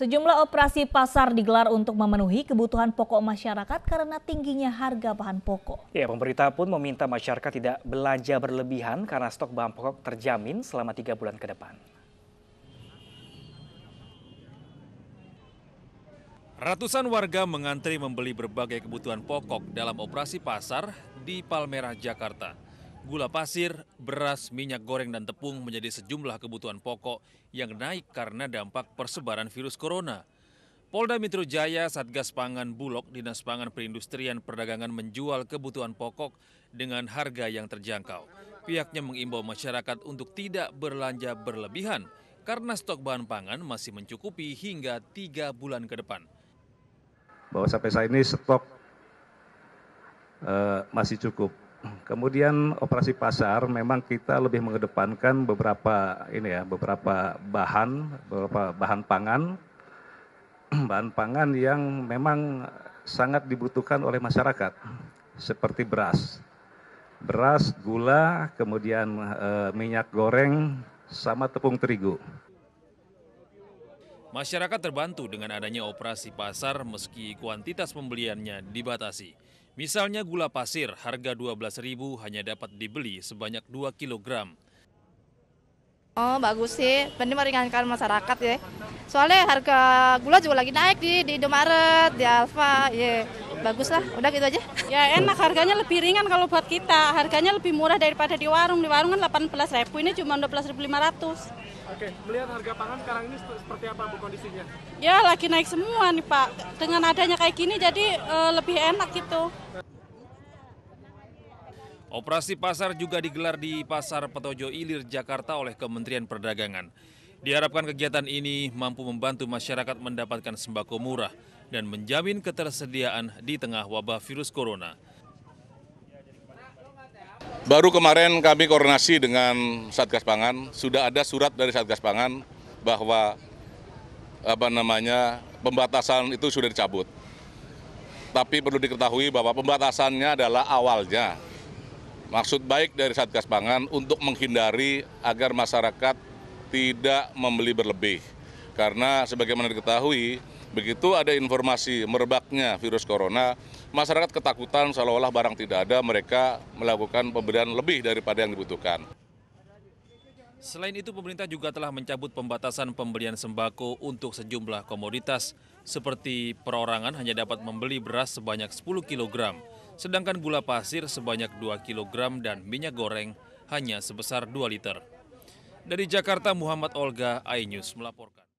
Sejumlah operasi pasar digelar untuk memenuhi kebutuhan pokok masyarakat karena tingginya harga bahan pokok. Ya, pemerintah pun meminta masyarakat tidak belanja berlebihan karena stok bahan pokok terjamin selama tiga bulan ke depan. Ratusan warga mengantri membeli berbagai kebutuhan pokok dalam operasi pasar di Palmerah, Jakarta. Gula pasir, beras, minyak goreng, dan tepung menjadi sejumlah kebutuhan pokok yang naik karena dampak persebaran virus corona. Polda Metro Jaya, Satgas Pangan Bulog, Dinas Pangan Perindustrian Perdagangan menjual kebutuhan pokok dengan harga yang terjangkau. Pihaknya mengimbau masyarakat untuk tidak berlanja berlebihan karena stok bahan pangan masih mencukupi hingga tiga bulan ke depan. Bahwa sampai saat ini stok uh, masih cukup Kemudian operasi pasar memang kita lebih mengedepankan beberapa ini ya, beberapa bahan, beberapa bahan pangan, bahan pangan yang memang sangat dibutuhkan oleh masyarakat seperti beras. Beras, gula, kemudian e, minyak goreng sama tepung terigu. Masyarakat terbantu dengan adanya operasi pasar meski kuantitas pembeliannya dibatasi. Misalnya gula pasir harga 12.000 hanya dapat dibeli sebanyak 2 kg. Oh, bagus sih, penting meringankan masyarakat ya. Soalnya harga gula juga lagi naik di, di Indomaret, di Alfa, ya. Bagus lah, udah gitu aja. Ya enak, harganya lebih ringan kalau buat kita. Harganya lebih murah daripada di warung. Di warung kan ribu, ini cuma 12.500. Oke, melihat harga pangan sekarang ini seperti apa Bu kondisinya? Ya, lagi naik semua nih Pak. Dengan adanya kayak gini jadi eh, lebih enak gitu. Operasi pasar juga digelar di Pasar Petojo Ilir, Jakarta oleh Kementerian Perdagangan. Diharapkan kegiatan ini mampu membantu masyarakat mendapatkan sembako murah dan menjamin ketersediaan di tengah wabah virus corona. Baru kemarin kami koordinasi dengan Satgas Pangan, sudah ada surat dari Satgas Pangan bahwa apa namanya pembatasan itu sudah dicabut. Tapi perlu diketahui bahwa pembatasannya adalah awalnya, Maksud baik dari Satgas Pangan untuk menghindari agar masyarakat tidak membeli berlebih. Karena sebagaimana diketahui, begitu ada informasi merebaknya virus corona, masyarakat ketakutan seolah-olah barang tidak ada, mereka melakukan pembelian lebih daripada yang dibutuhkan. Selain itu, pemerintah juga telah mencabut pembatasan pembelian sembako untuk sejumlah komoditas, seperti perorangan hanya dapat membeli beras sebanyak 10 kg, sedangkan gula pasir sebanyak 2 kg dan minyak goreng hanya sebesar 2 liter. Dari Jakarta, Muhammad Olga, iNews melaporkan.